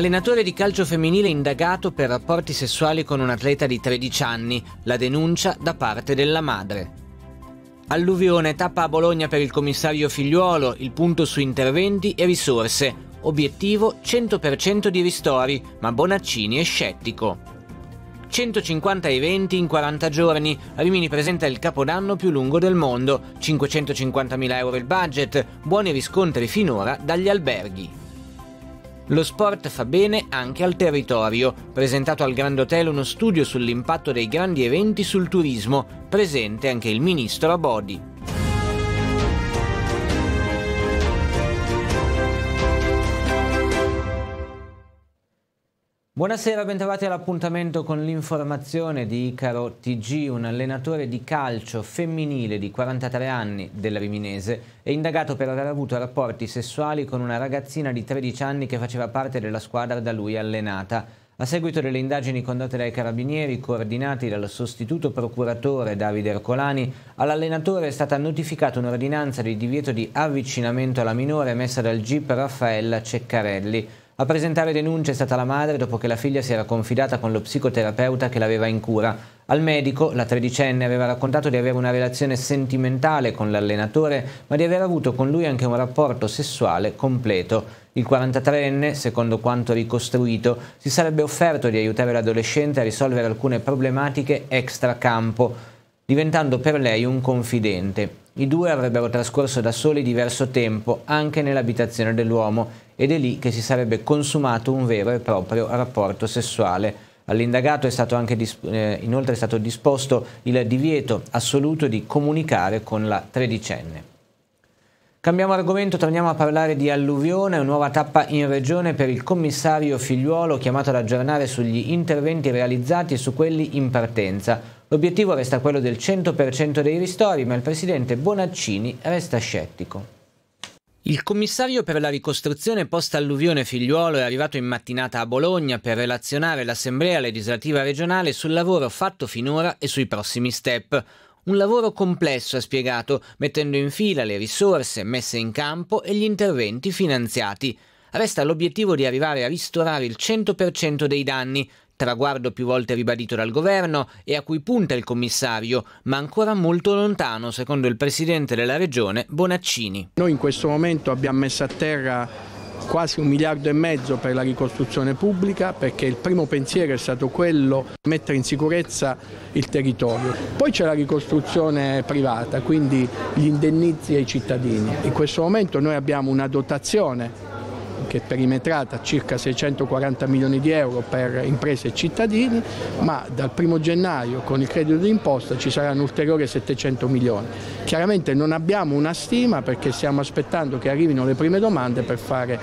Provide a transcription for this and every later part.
Allenatore di calcio femminile indagato per rapporti sessuali con un atleta di 13 anni, la denuncia da parte della madre. Alluvione tappa a Bologna per il commissario Figliuolo, il punto su interventi e risorse. Obiettivo 100% di ristori, ma Bonaccini è scettico. 150 eventi in 40 giorni, Rimini presenta il capodanno più lungo del mondo, 550.000 euro il budget, buoni riscontri finora dagli alberghi. Lo sport fa bene anche al territorio, presentato al Grand Hotel uno studio sull'impatto dei grandi eventi sul turismo, presente anche il ministro Bodi. Buonasera, bentrovati all'appuntamento con l'informazione di Icaro TG, un allenatore di calcio femminile di 43 anni della Riminese, è indagato per aver avuto rapporti sessuali con una ragazzina di 13 anni che faceva parte della squadra da lui allenata. A seguito delle indagini condotte dai carabinieri, coordinati dal sostituto procuratore Davide Ercolani, all'allenatore è stata notificata un'ordinanza di divieto di avvicinamento alla minore emessa dal GIP Raffaella Ceccarelli. A presentare denuncia è stata la madre dopo che la figlia si era confidata con lo psicoterapeuta che l'aveva in cura. Al medico, la tredicenne aveva raccontato di avere una relazione sentimentale con l'allenatore, ma di aver avuto con lui anche un rapporto sessuale completo. Il 43enne, secondo quanto ricostruito, si sarebbe offerto di aiutare l'adolescente a risolvere alcune problematiche extra campo, diventando per lei un confidente. I due avrebbero trascorso da soli diverso tempo anche nell'abitazione dell'uomo ed è lì che si sarebbe consumato un vero e proprio rapporto sessuale. All'indagato è stato anche eh, inoltre è stato disposto il divieto assoluto di comunicare con la tredicenne. Cambiamo argomento, torniamo a parlare di alluvione, nuova tappa in regione per il commissario Figliuolo chiamato ad aggiornare sugli interventi realizzati e su quelli in partenza. L'obiettivo resta quello del 100% dei ristori, ma il presidente Bonaccini resta scettico. Il commissario per la ricostruzione post-alluvione Figliuolo è arrivato in mattinata a Bologna per relazionare l'Assemblea legislativa regionale sul lavoro fatto finora e sui prossimi step. Un lavoro complesso, ha spiegato, mettendo in fila le risorse messe in campo e gli interventi finanziati. Resta l'obiettivo di arrivare a ristorare il 100% dei danni, traguardo più volte ribadito dal governo e a cui punta il commissario, ma ancora molto lontano secondo il presidente della regione Bonaccini. Noi in questo momento abbiamo messo a terra quasi un miliardo e mezzo per la ricostruzione pubblica perché il primo pensiero è stato quello di mettere in sicurezza il territorio. Poi c'è la ricostruzione privata, quindi gli indennizi ai cittadini. In questo momento noi abbiamo una dotazione che è perimetrata circa 640 milioni di euro per imprese e cittadini, ma dal 1 gennaio con il credito d'imposta ci saranno ulteriori 700 milioni. Chiaramente non abbiamo una stima perché stiamo aspettando che arrivino le prime domande per fare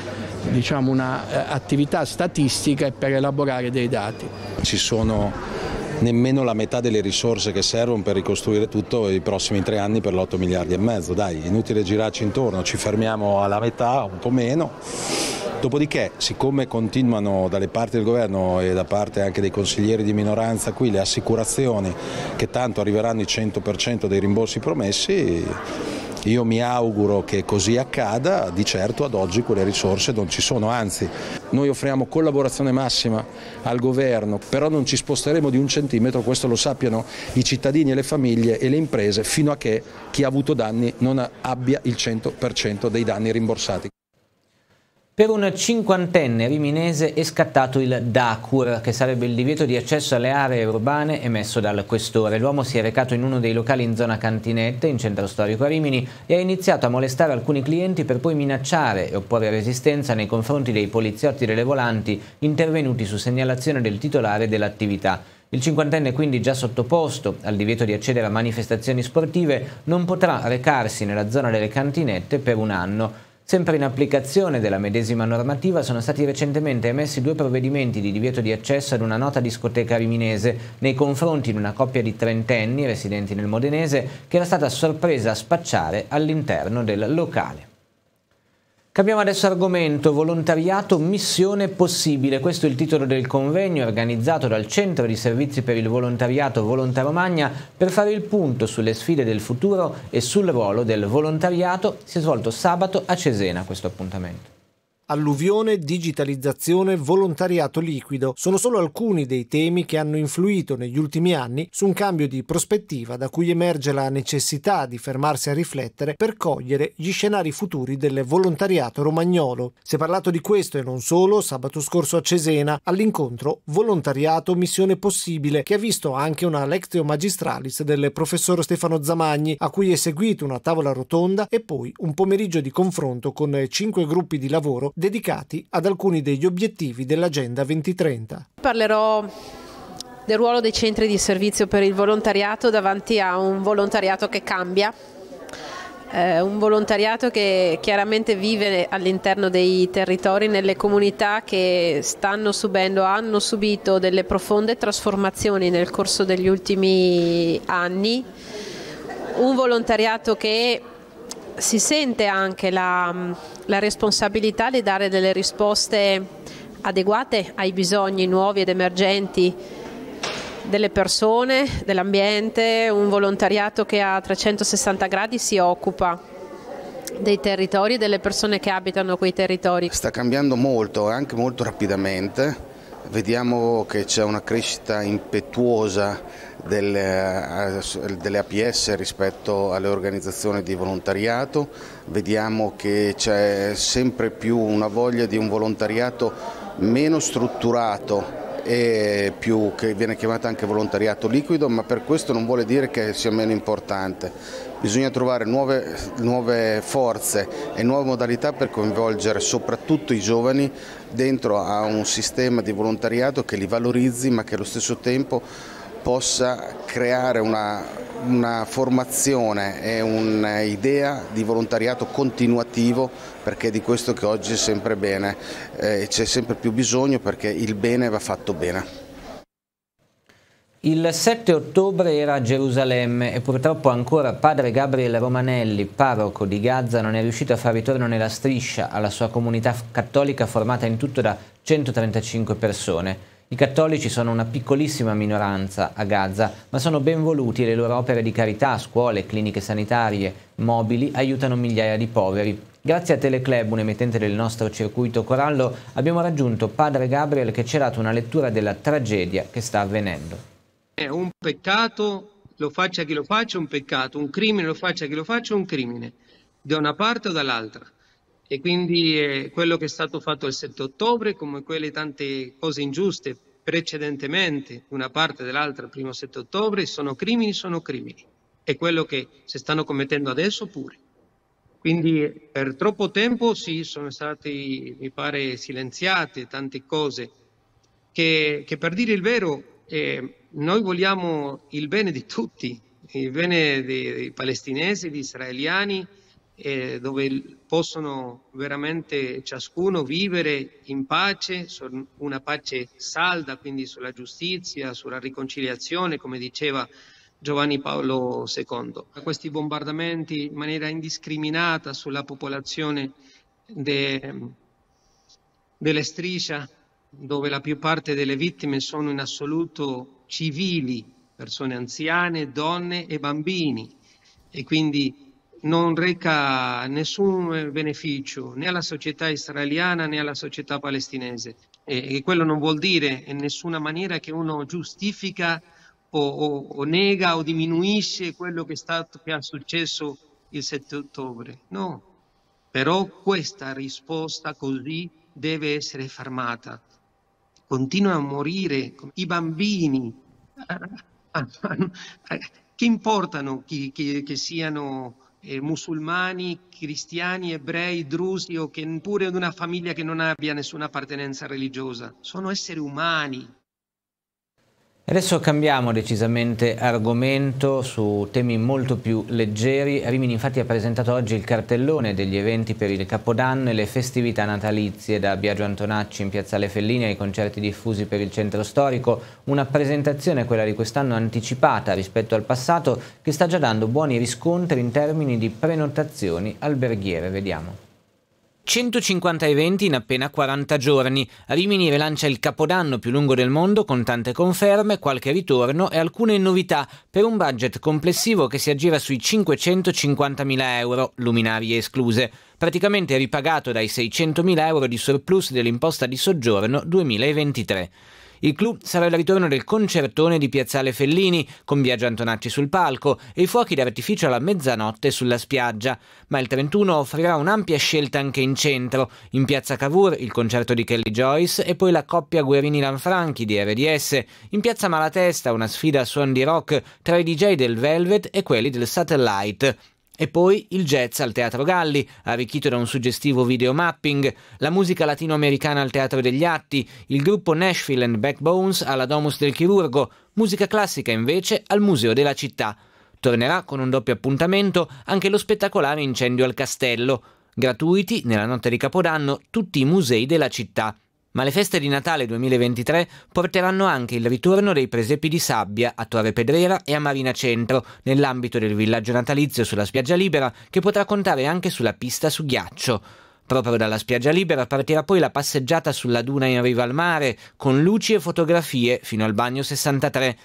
diciamo, un'attività eh, statistica e per elaborare dei dati. Ci sono nemmeno la metà delle risorse che servono per ricostruire tutto i prossimi tre anni per l'8 miliardi e mezzo. Dai, inutile girarci intorno, ci fermiamo alla metà, un po' meno. Dopodiché, siccome continuano dalle parti del governo e da parte anche dei consiglieri di minoranza qui le assicurazioni che tanto arriveranno i 100% dei rimborsi promessi, io mi auguro che così accada, di certo ad oggi quelle risorse non ci sono, anzi noi offriamo collaborazione massima al governo, però non ci sposteremo di un centimetro, questo lo sappiano i cittadini e le famiglie e le imprese, fino a che chi ha avuto danni non abbia il 100% dei danni rimborsati. Per un cinquantenne riminese è scattato il DACUR, che sarebbe il divieto di accesso alle aree urbane emesso dal questore. L'uomo si è recato in uno dei locali in zona Cantinette, in centro storico a Rimini, e ha iniziato a molestare alcuni clienti per poi minacciare e opporre resistenza nei confronti dei poliziotti delle volanti intervenuti su segnalazione del titolare dell'attività. Il cinquantenne quindi già sottoposto al divieto di accedere a manifestazioni sportive non potrà recarsi nella zona delle cantinette per un anno. Sempre in applicazione della medesima normativa sono stati recentemente emessi due provvedimenti di divieto di accesso ad una nota discoteca riminese nei confronti di una coppia di trentenni residenti nel Modenese che era stata sorpresa a spacciare all'interno del locale. Cambiamo adesso argomento, volontariato, missione possibile. Questo è il titolo del convegno organizzato dal Centro di Servizi per il Volontariato Volontà Romagna per fare il punto sulle sfide del futuro e sul ruolo del volontariato. Si è svolto sabato a Cesena questo appuntamento. Alluvione, digitalizzazione, volontariato liquido sono solo alcuni dei temi che hanno influito negli ultimi anni su un cambio di prospettiva da cui emerge la necessità di fermarsi a riflettere per cogliere gli scenari futuri del volontariato romagnolo. Si è parlato di questo e non solo sabato scorso a Cesena all'incontro Volontariato Missione Possibile che ha visto anche una lectio magistralis del professor Stefano Zamagni a cui è seguito una tavola rotonda e poi un pomeriggio di confronto con cinque gruppi di lavoro dedicati ad alcuni degli obiettivi dell'Agenda 2030. Parlerò del ruolo dei centri di servizio per il volontariato davanti a un volontariato che cambia, eh, un volontariato che chiaramente vive all'interno dei territori, nelle comunità che stanno subendo, hanno subito delle profonde trasformazioni nel corso degli ultimi anni, un volontariato che si sente anche la, la responsabilità di dare delle risposte adeguate ai bisogni nuovi ed emergenti delle persone, dell'ambiente, un volontariato che a 360 gradi si occupa dei territori e delle persone che abitano quei territori. Sta cambiando molto, anche molto rapidamente Vediamo che c'è una crescita impetuosa eh, delle, delle, APS rispetto alle organizzazioni di volontariato, vediamo che c'è sempre più una voglia di un volontariato meno strutturato e più, che viene chiamato anche volontariato liquido, ma per questo non vuole dire che sia meno importante Bisogna trovare nuove, nuove forze e nuove modalità per coinvolgere soprattutto i giovani dentro a un sistema di volontariato che li valorizzi ma che allo stesso tempo possa creare una, una formazione e un'idea di volontariato continuativo perché è di questo che oggi è sempre bene, eh, c'è sempre più bisogno perché il bene va fatto bene. Il 7 ottobre era a Gerusalemme e purtroppo ancora padre Gabriele Romanelli, parroco di Gaza, non è riuscito a far ritorno nella striscia alla sua comunità cattolica formata in tutto da 135 persone. I cattolici sono una piccolissima minoranza a Gaza, ma sono ben voluti e le loro opere di carità, scuole, cliniche sanitarie, mobili, aiutano migliaia di poveri. Grazie a Teleclub, un un'emittente del nostro circuito Corallo, abbiamo raggiunto padre Gabriel che ci ha dato una lettura della tragedia che sta avvenendo è un peccato, lo faccia chi lo faccia, è un peccato, un crimine lo faccia chi lo faccia, è un crimine, da una parte o dall'altra. E quindi eh, quello che è stato fatto il 7 ottobre, come quelle tante cose ingiuste precedentemente, una parte dell'altra, il primo 7 ottobre, sono crimini, sono crimini. È quello che si stanno commettendo adesso pure. Quindi eh, per troppo tempo sì, sono state, mi pare, silenziate tante cose che, che per dire il vero eh, noi vogliamo il bene di tutti, il bene dei, palestinesi, degli israeliani, eh, dove possono veramente ciascuno vivere in pace, una pace salda, quindi sulla giustizia, sulla riconciliazione, come diceva Giovanni Paolo II. Questi bombardamenti in maniera indiscriminata sulla popolazione de, della striscia dove la più parte delle vittime sono in assoluto civili, persone anziane, donne e bambini e quindi non reca nessun beneficio né alla società israeliana né alla società palestinese. E, e quello non vuol dire in nessuna maniera che uno giustifica o, o, o nega o diminuisce quello che, è stato, che è successo il 7 ottobre. No, però questa risposta così deve essere fermata continua a morire, i bambini, ah, ah, eh, che importano chi, chi, che siano eh, musulmani, cristiani, ebrei, drusi o che pure una famiglia che non abbia nessuna appartenenza religiosa. Sono esseri umani Adesso cambiamo decisamente argomento su temi molto più leggeri. Rimini infatti ha presentato oggi il cartellone degli eventi per il Capodanno e le festività natalizie da Biagio Antonacci in Piazzale Fellini ai concerti diffusi per il centro storico. Una presentazione, quella di quest'anno, anticipata rispetto al passato che sta già dando buoni riscontri in termini di prenotazioni alberghiere. Vediamo. 150 eventi in appena 40 giorni. Rimini rilancia il capodanno più lungo del mondo con tante conferme, qualche ritorno e alcune novità per un budget complessivo che si aggira sui 550.000 euro, luminarie escluse, praticamente ripagato dai 600.000 euro di surplus dell'imposta di soggiorno 2023. Il clou sarà il ritorno del concertone di Piazzale Fellini, con Biagio Antonacci sul palco e i fuochi d'artificio alla mezzanotte sulla spiaggia, ma il 31 offrirà un'ampia scelta anche in centro, in Piazza Cavour il concerto di Kelly Joyce e poi la coppia Guerini-Lanfranchi di RDS, in Piazza Malatesta una sfida a suon di rock tra i DJ del Velvet e quelli del Satellite. E poi il jazz al Teatro Galli, arricchito da un suggestivo videomapping, la musica latinoamericana al Teatro degli Atti, il gruppo Nashville and Backbones alla Domus del Chirurgo, musica classica invece al Museo della Città. Tornerà con un doppio appuntamento anche lo spettacolare Incendio al Castello, gratuiti nella notte di Capodanno tutti i musei della città. Ma le feste di Natale 2023 porteranno anche il ritorno dei presepi di sabbia a Torre Pedrera e a Marina Centro, nell'ambito del villaggio natalizio sulla spiaggia libera, che potrà contare anche sulla pista su ghiaccio. Proprio dalla spiaggia libera partirà poi la passeggiata sulla duna in riva al mare, con luci e fotografie fino al bagno 63.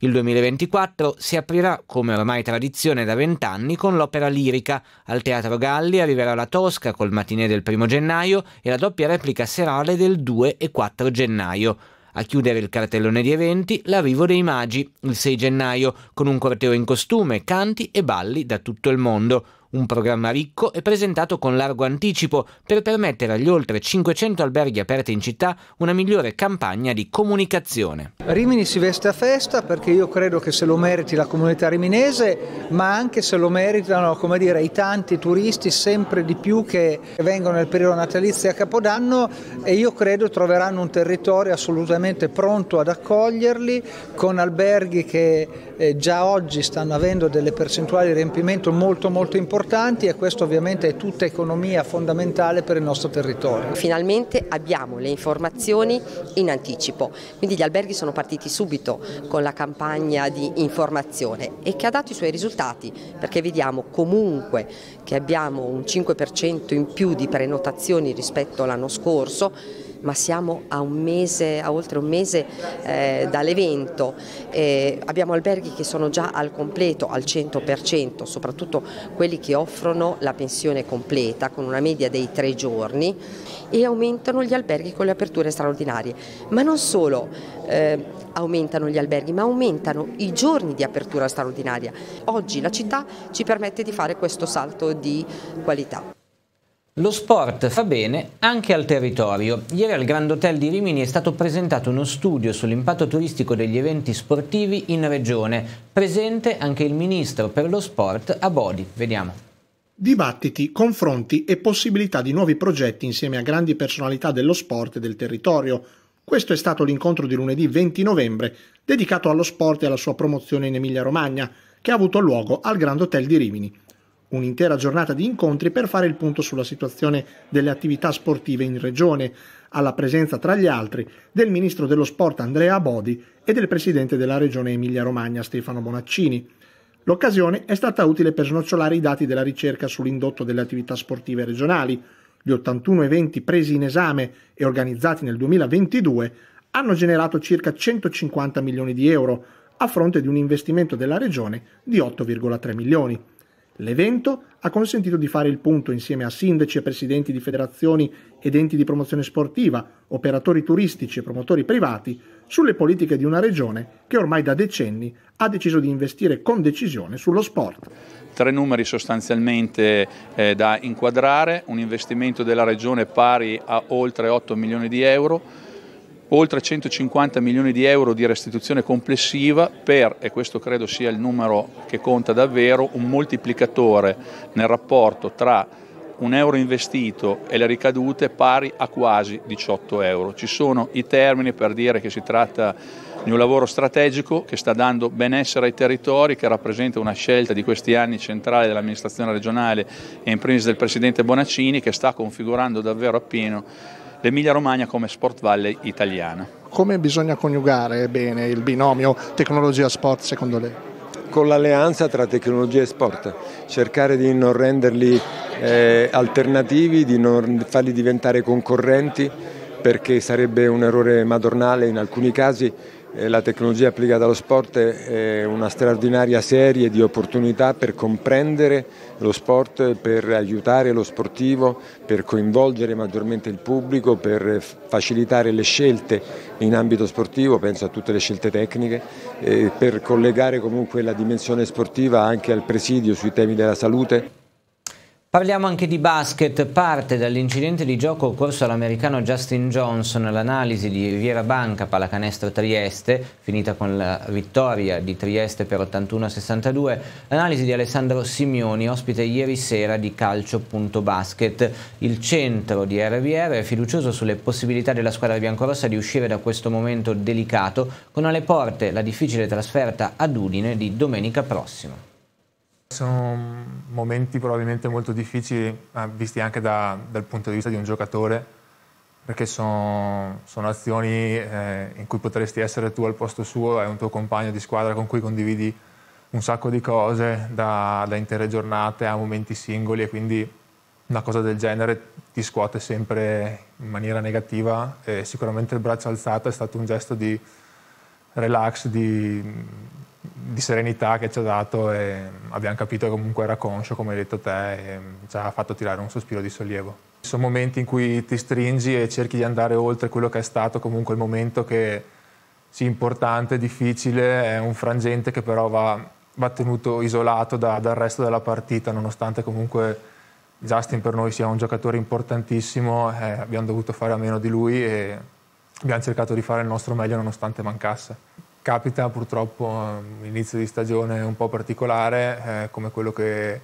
Il 2024 si aprirà, come ormai tradizione da vent'anni, con l'opera lirica. Al Teatro Galli arriverà la Tosca col matinè del 1 gennaio e la doppia replica serale del 2 e 4 gennaio. A chiudere il cartellone di eventi l'arrivo dei Magi, il 6 gennaio, con un corteo in costume, canti e balli da tutto il mondo. Un programma ricco e presentato con largo anticipo per permettere agli oltre 500 alberghi aperti in città una migliore campagna di comunicazione. Rimini si veste a festa perché io credo che se lo meriti la comunità riminese, ma anche se lo meritano dire, i tanti turisti sempre di più che vengono nel periodo natalizio e a Capodanno e io credo troveranno un territorio assolutamente pronto ad accoglierli con alberghi che eh, già oggi stanno avendo delle percentuali di riempimento molto molto importanti importanti e questo ovviamente è tutta economia fondamentale per il nostro territorio. Finalmente abbiamo le informazioni in anticipo, quindi gli alberghi sono partiti subito con la campagna di informazione e che ha dato i suoi risultati perché vediamo comunque che abbiamo un 5% in più di prenotazioni rispetto all'anno scorso ma siamo a, mese, a oltre un mese eh, dall'evento. Eh, abbiamo alberghi che sono già al completo, al 100%, soprattutto quelli che offrono la pensione completa con una media dei tre giorni e aumentano gli alberghi con le aperture straordinarie. Ma non solo eh, aumentano gli alberghi, ma aumentano i giorni di apertura straordinaria. Oggi la città ci permette di fare questo salto di qualità. Lo sport fa bene anche al territorio. Ieri al Grand Hotel di Rimini è stato presentato uno studio sull'impatto turistico degli eventi sportivi in regione. Presente anche il ministro per lo sport a Bodi. Vediamo. Dibattiti, confronti e possibilità di nuovi progetti insieme a grandi personalità dello sport e del territorio. Questo è stato l'incontro di lunedì 20 novembre dedicato allo sport e alla sua promozione in Emilia-Romagna, che ha avuto luogo al Grand Hotel di Rimini un'intera giornata di incontri per fare il punto sulla situazione delle attività sportive in regione, alla presenza tra gli altri del ministro dello sport Andrea Bodi e del presidente della regione Emilia-Romagna Stefano Bonaccini. L'occasione è stata utile per snocciolare i dati della ricerca sull'indotto delle attività sportive regionali. Gli 81 eventi presi in esame e organizzati nel 2022 hanno generato circa 150 milioni di euro, a fronte di un investimento della regione di 8,3 milioni. L'evento ha consentito di fare il punto insieme a sindaci e presidenti di federazioni ed enti di promozione sportiva, operatori turistici e promotori privati sulle politiche di una regione che ormai da decenni ha deciso di investire con decisione sullo sport. Tre numeri sostanzialmente eh, da inquadrare, un investimento della regione pari a oltre 8 milioni di euro, oltre 150 milioni di euro di restituzione complessiva per, e questo credo sia il numero che conta davvero, un moltiplicatore nel rapporto tra un euro investito e le ricadute pari a quasi 18 euro. Ci sono i termini per dire che si tratta di un lavoro strategico che sta dando benessere ai territori, che rappresenta una scelta di questi anni centrale dell'amministrazione regionale e in primis del Presidente Bonaccini, che sta configurando davvero appieno l'Emilia Romagna come Sport Valley italiana. Come bisogna coniugare bene il binomio tecnologia-sport secondo lei? Con l'alleanza tra tecnologia e sport, cercare di non renderli eh, alternativi, di non farli diventare concorrenti perché sarebbe un errore madornale in alcuni casi eh, la tecnologia applicata allo sport è una straordinaria serie di opportunità per comprendere lo sport, per aiutare lo sportivo, per coinvolgere maggiormente il pubblico, per facilitare le scelte in ambito sportivo, penso a tutte le scelte tecniche, eh, per collegare comunque la dimensione sportiva anche al presidio sui temi della salute. Parliamo anche di basket, parte dall'incidente di gioco occorso all'americano Justin Johnson l'analisi di Riviera Banca Pallacanestro Trieste, finita con la vittoria di Trieste per 81-62, l'analisi di Alessandro Simioni, ospite ieri sera di Calcio.basket. Il centro di RVR è fiducioso sulle possibilità della squadra biancorossa di uscire da questo momento delicato con alle porte la difficile trasferta ad Udine di domenica prossima. Sono momenti probabilmente molto difficili, visti anche da, dal punto di vista di un giocatore, perché sono, sono azioni eh, in cui potresti essere tu al posto suo, è un tuo compagno di squadra con cui condividi un sacco di cose, da, da intere giornate a momenti singoli e quindi una cosa del genere ti scuote sempre in maniera negativa e sicuramente il braccio alzato è stato un gesto di relax, di di serenità che ci ha dato e abbiamo capito che comunque era conscio, come hai detto te, e ci ha fatto tirare un sospiro di sollievo. Ci sono momenti in cui ti stringi e cerchi di andare oltre quello che è stato comunque il momento che sì, importante, difficile, è un frangente che però va, va tenuto isolato da, dal resto della partita, nonostante comunque Justin per noi sia un giocatore importantissimo, eh, abbiamo dovuto fare a meno di lui e abbiamo cercato di fare il nostro meglio nonostante mancasse capita purtroppo un inizio di stagione un po' particolare eh, come quello che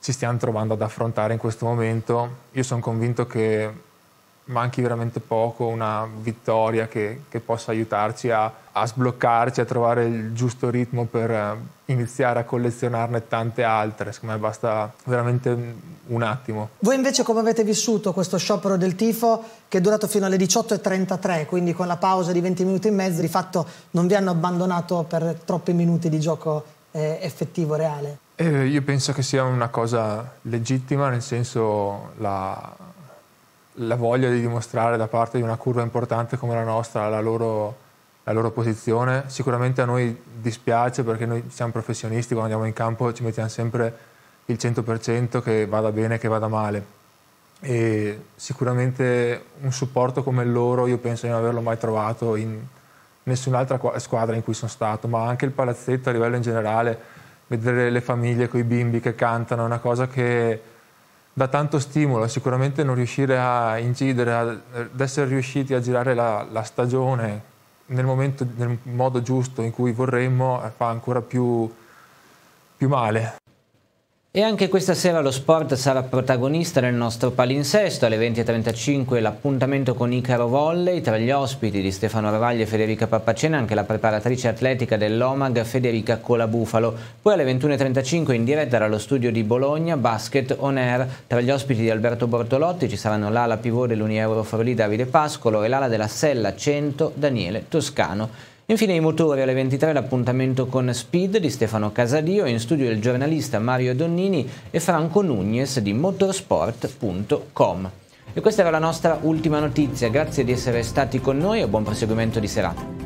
ci stiamo trovando ad affrontare in questo momento. Io sono convinto che manchi veramente poco una vittoria che, che possa aiutarci a, a, sbloccarci, a trovare il giusto ritmo per eh, iniziare a collezionarne tante altre. Secondo me basta veramente un attimo. Voi invece come avete vissuto questo sciopero del tifo che è durato fino alle 18.33, quindi con la pausa di 20 minuti e mezzo, di fatto non vi hanno abbandonato per troppi minuti di gioco eh, effettivo, reale? Eh, io penso che sia una cosa legittima, nel senso la la voglia di dimostrare da parte di una curva importante come la nostra la loro, la loro posizione. Sicuramente a noi dispiace perché noi siamo professionisti, quando andiamo in campo ci mettiamo sempre il 100% che vada bene, che vada male. E sicuramente un supporto come il loro io penso di non averlo mai trovato in nessun'altra squadra in cui sono stato, ma anche il palazzetto a livello in generale, vedere le famiglie con i bimbi che cantano, è una cosa che da tanto stimolo, sicuramente non riuscire a incidere, ad essere riusciti a girare la, la stagione nel, momento, nel modo giusto in cui vorremmo fa ancora più, più male. E anche questa sera lo sport sarà protagonista nel nostro palinsesto. Alle 20.35 l'appuntamento con Icaro Volley. Tra gli ospiti di Stefano Ravaglia e Federica Pappacena anche la preparatrice atletica dell'Omag Federica Colabufalo. Poi alle 21.35 in diretta dallo studio di Bologna Basket On Air. Tra gli ospiti di Alberto Bortolotti ci saranno l'ala pivot dell'Unieuro Forlì Davide Pascolo e l'ala della Sella 100 Daniele Toscano. Infine i motori alle 23 l'appuntamento con Speed di Stefano Casadio in studio il giornalista Mario Donnini e Franco Nugnes di motorsport.com. E questa era la nostra ultima notizia, grazie di essere stati con noi e buon proseguimento di serata.